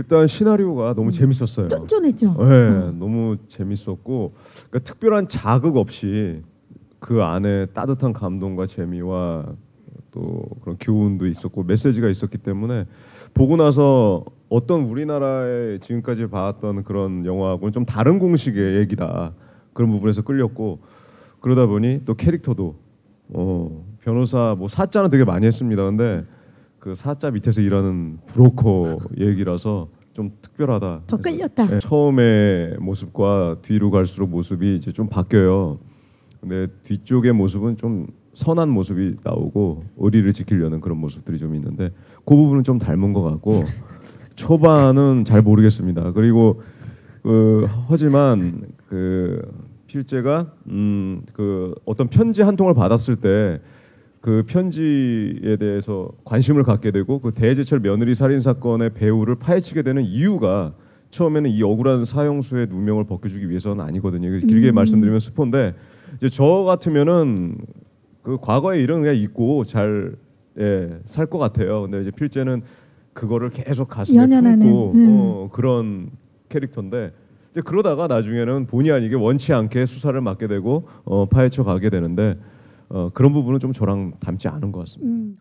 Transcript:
일단 시나리오가 너무 음. 재밌었어요. 쫀쫀했죠. 예, 네, 음. 너무 재밌었고 그러니까 특별한 자극 없이 그 안에 따뜻한 감동과 재미와 또 그런 교훈도 있었고 메시지가 있었기 때문에 보고 나서 어떤 우리나라의 지금까지 봐왔던 그런 영화하고는 좀 다른 공식의 얘기다 그런 부분에서 끌렸고 그러다 보니 또 캐릭터도 어, 변호사 뭐 사자는 되게 많이 했습니다. 근데 그 사자 밑에서 일하는 브로커 얘기라서 좀 특별하다. 더 끌렸다. 네, 처음의 모습과 뒤로 갈수록 모습이 이제 좀 바뀌어요. 근데 뒤쪽의 모습은 좀 선한 모습이 나오고 의리를 지키려는 그런 모습들이 좀 있는데 그 부분은 좀 닮은 것 같고 초반은 잘 모르겠습니다. 그리고 그 하지만 그 필제가 음그 어떤 편지 한 통을 받았을 때그 편지에 대해서 관심을 갖게 되고 그 대제철 며느리 살인 사건의 배후를 파헤치게 되는 이유가 처음에는 이 억울한 사형수의 누명을 벗겨주기 위해서는 아니거든요. 길게 음. 말씀드리면 스폰데 이제 저 같으면은 그과거에 이런 게있고잘 예, 살것 같아요. 근데 이제 필재는 그거를 계속 가슴에 연연하는, 품고 음. 어, 그런 캐릭터인데 이제 그러다가 나중에는 본의 아니게 원치 않게 수사를 맡게 되고 어, 파헤쳐 가게 되는데 어, 그런 부분은 좀 저랑 닮지 않은 것 같습니다. 음.